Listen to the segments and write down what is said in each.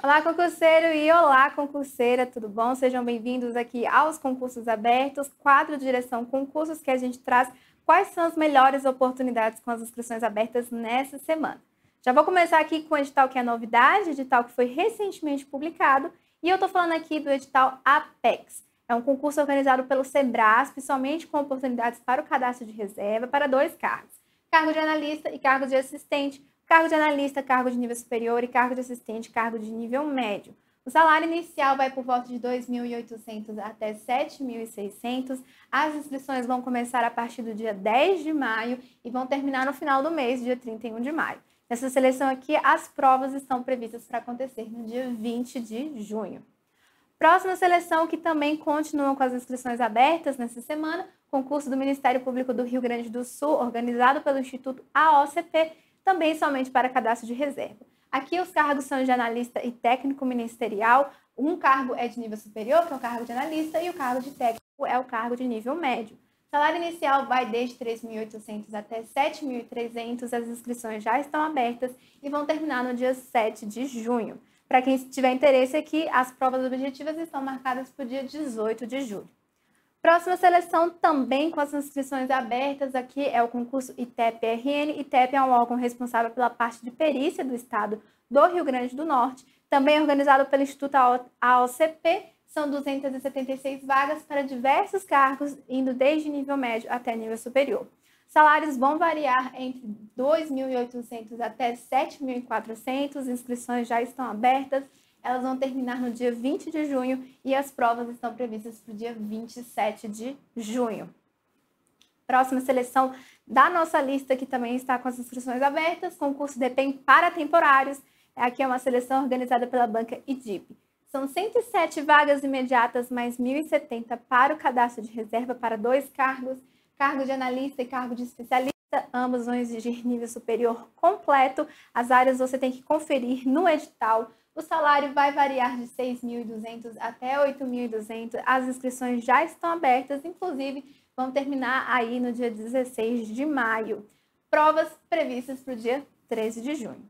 Olá, concurseiro e olá, concurseira, tudo bom? Sejam bem-vindos aqui aos concursos abertos, quadro de direção concursos que a gente traz quais são as melhores oportunidades com as inscrições abertas nessa semana. Já vou começar aqui com o edital que é novidade, edital que foi recentemente publicado, e eu estou falando aqui do edital APEX. É um concurso organizado pelo SEBRASP, somente com oportunidades para o cadastro de reserva para dois cargos, cargo de analista e cargo de assistente, cargo de analista, cargo de nível superior e cargo de assistente, cargo de nível médio. O salário inicial vai por volta de 2.800 até 7.600. As inscrições vão começar a partir do dia 10 de maio e vão terminar no final do mês, dia 31 de maio. Nessa seleção aqui, as provas estão previstas para acontecer no dia 20 de junho. Próxima seleção, que também continuam com as inscrições abertas nessa semana, concurso do Ministério Público do Rio Grande do Sul, organizado pelo Instituto AOCP, também somente para cadastro de reserva. Aqui os cargos são de analista e técnico ministerial. Um cargo é de nível superior, que é o cargo de analista, e o cargo de técnico é o cargo de nível médio. O salário inicial vai desde 3.800 até 7.300. As inscrições já estão abertas e vão terminar no dia 7 de junho. Para quem tiver interesse aqui, as provas objetivas estão marcadas para o dia 18 de julho. Próxima seleção também com as inscrições abertas aqui é o concurso ITEP-RN. ITEP é um órgão responsável pela parte de perícia do Estado do Rio Grande do Norte, também é organizado pelo Instituto AOCP. São 276 vagas para diversos cargos, indo desde nível médio até nível superior. Salários vão variar entre 2.800 até 7.400. Inscrições já estão abertas elas vão terminar no dia 20 de junho e as provas estão previstas para o dia 27 de junho. Próxima seleção da nossa lista, que também está com as inscrições abertas, concurso DEPEN para temporários. Aqui é uma seleção organizada pela banca IDIP. São 107 vagas imediatas, mais 1.070 para o cadastro de reserva para dois cargos, cargo de analista e cargo de especialista. Ambos vão exigir nível superior completo. As áreas você tem que conferir no edital o salário vai variar de 6.200 até 8.200. As inscrições já estão abertas, inclusive vão terminar aí no dia 16 de maio. Provas previstas para o dia 13 de junho.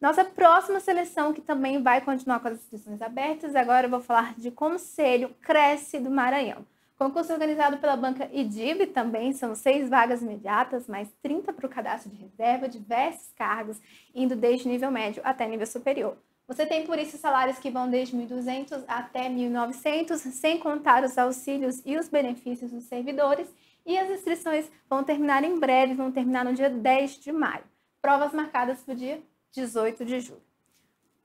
Nossa próxima seleção, que também vai continuar com as inscrições abertas, agora eu vou falar de Conselho Cresce do Maranhão. Concurso organizado pela banca IDIB também, são seis vagas imediatas, mais 30 para o cadastro de reserva, diversos cargos, indo desde nível médio até nível superior. Você tem por isso salários que vão desde 1.200 até 1.900, sem contar os auxílios e os benefícios dos servidores, e as inscrições vão terminar em breve, vão terminar no dia 10 de maio. Provas marcadas para o dia 18 de julho.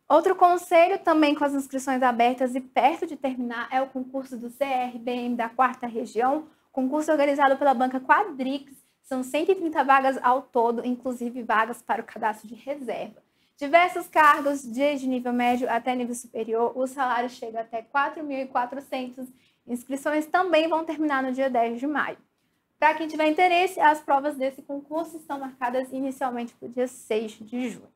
Outro conselho, também com as inscrições abertas e perto de terminar, é o concurso do CRBM da quarta região, concurso organizado pela banca Quadrix. São 130 vagas ao todo, inclusive vagas para o cadastro de reserva. Diversos cargos, desde nível médio até nível superior, o salário chega até 4.400. Inscrições também vão terminar no dia 10 de maio. Para quem tiver interesse, as provas desse concurso estão marcadas inicialmente para o dia 6 de junho.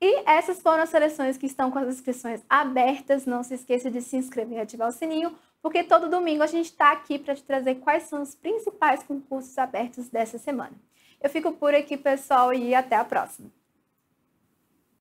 E essas foram as seleções que estão com as inscrições abertas. Não se esqueça de se inscrever e ativar o sininho, porque todo domingo a gente está aqui para te trazer quais são os principais concursos abertos dessa semana. Eu fico por aqui, pessoal, e até a próxima!